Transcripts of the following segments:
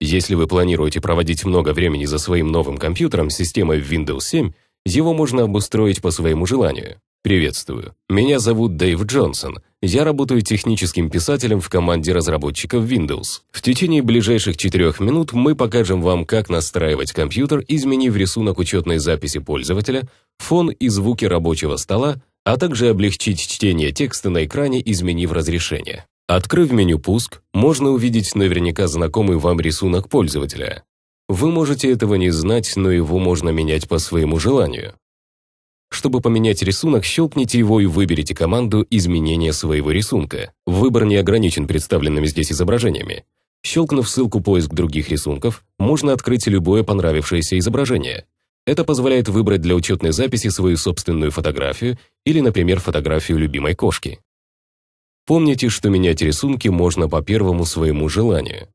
Если вы планируете проводить много времени за своим новым компьютером с системой Windows 7, его можно обустроить по своему желанию. Приветствую. Меня зовут Дэйв Джонсон. Я работаю техническим писателем в команде разработчиков Windows. В течение ближайших четырех минут мы покажем вам, как настраивать компьютер, изменив рисунок учетной записи пользователя, фон и звуки рабочего стола, а также облегчить чтение текста на экране, изменив разрешение. Открыв меню «Пуск», можно увидеть наверняка знакомый вам рисунок пользователя. Вы можете этого не знать, но его можно менять по своему желанию. Чтобы поменять рисунок, щелкните его и выберите команду изменения своего рисунка». Выбор не ограничен представленными здесь изображениями. Щелкнув ссылку «Поиск других рисунков», можно открыть любое понравившееся изображение. Это позволяет выбрать для учетной записи свою собственную фотографию или, например, фотографию любимой кошки. Помните, что менять рисунки можно по первому своему желанию.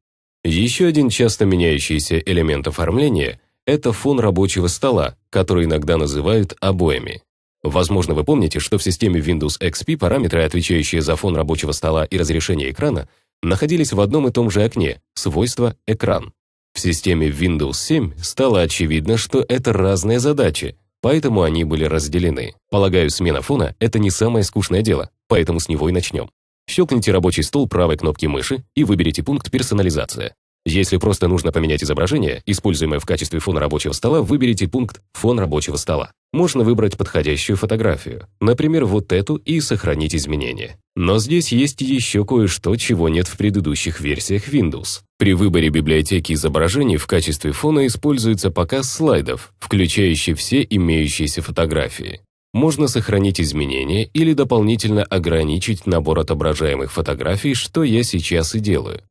Еще один часто меняющийся элемент оформления – это фон рабочего стола, который иногда называют обоями. Возможно, вы помните, что в системе Windows XP параметры, отвечающие за фон рабочего стола и разрешение экрана, находились в одном и том же окне – свойство «экран». В системе Windows 7 стало очевидно, что это разные задачи, поэтому они были разделены. Полагаю, смена фона – это не самое скучное дело, поэтому с него и начнем. Щелкните рабочий стол правой кнопки мыши и выберите пункт «Персонализация». Если просто нужно поменять изображение, используемое в качестве фона рабочего стола, выберите пункт «Фон рабочего стола». Можно выбрать подходящую фотографию, например, вот эту, и сохранить изменения. Но здесь есть еще кое-что, чего нет в предыдущих версиях Windows. При выборе библиотеки изображений в качестве фона используется показ слайдов, включающий все имеющиеся фотографии можно сохранить изменения или дополнительно ограничить набор отображаемых фотографий, что я сейчас и делаю.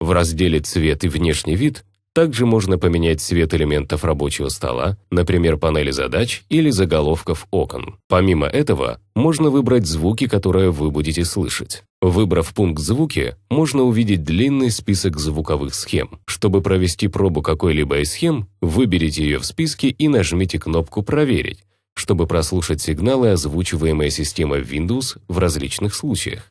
В разделе «Цвет и внешний вид» также можно поменять цвет элементов рабочего стола, например, панели задач или заголовков окон. Помимо этого, можно выбрать звуки, которые вы будете слышать. Выбрав пункт «Звуки», можно увидеть длинный список звуковых схем. Чтобы провести пробу какой-либо из схем, выберите ее в списке и нажмите кнопку «Проверить», чтобы прослушать сигналы, озвучиваемые системой Windows в различных случаях.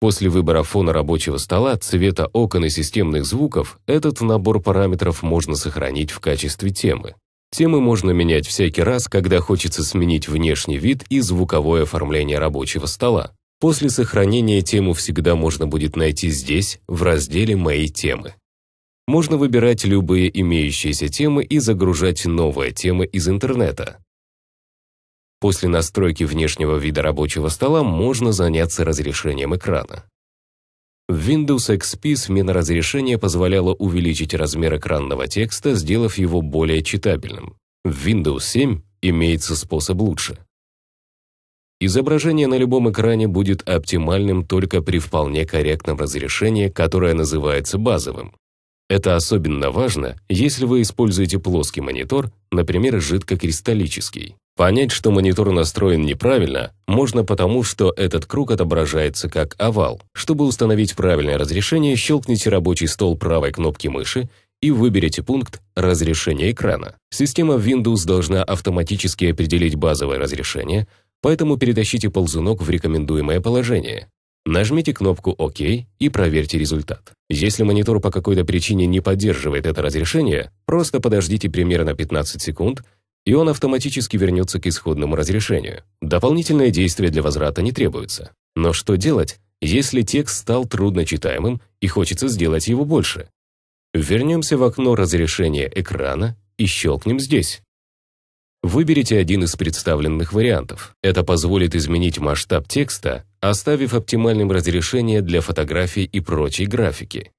После выбора фона рабочего стола, цвета окон и системных звуков, этот набор параметров можно сохранить в качестве темы. Темы можно менять всякий раз, когда хочется сменить внешний вид и звуковое оформление рабочего стола. После сохранения тему всегда можно будет найти здесь, в разделе «Мои темы». Можно выбирать любые имеющиеся темы и загружать новые темы из интернета. После настройки внешнего вида рабочего стола можно заняться разрешением экрана. В Windows XP смена разрешения позволяла увеличить размер экранного текста, сделав его более читабельным. В Windows 7 имеется способ лучше. Изображение на любом экране будет оптимальным только при вполне корректном разрешении, которое называется базовым. Это особенно важно, если вы используете плоский монитор, например, жидкокристаллический. Понять, что монитор настроен неправильно, можно потому, что этот круг отображается как овал. Чтобы установить правильное разрешение, щелкните рабочий стол правой кнопки мыши и выберите пункт «Разрешение экрана». Система Windows должна автоматически определить базовое разрешение, поэтому перетащите ползунок в рекомендуемое положение. Нажмите кнопку «Ок» и проверьте результат. Если монитор по какой-то причине не поддерживает это разрешение, просто подождите примерно 15 секунд, и он автоматически вернется к исходному разрешению. Дополнительное действие для возврата не требуется. Но что делать, если текст стал трудночитаемым и хочется сделать его больше? Вернемся в окно разрешения экрана и щелкнем здесь. Выберите один из представленных вариантов. Это позволит изменить масштаб текста, оставив оптимальным разрешение для фотографий и прочей графики.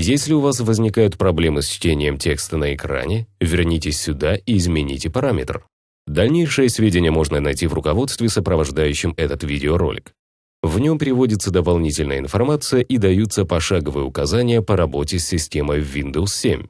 Если у вас возникают проблемы с чтением текста на экране, вернитесь сюда и измените параметр. Дальнейшие сведения можно найти в руководстве, сопровождающем этот видеоролик. В нем приводится дополнительная информация и даются пошаговые указания по работе с системой Windows 7.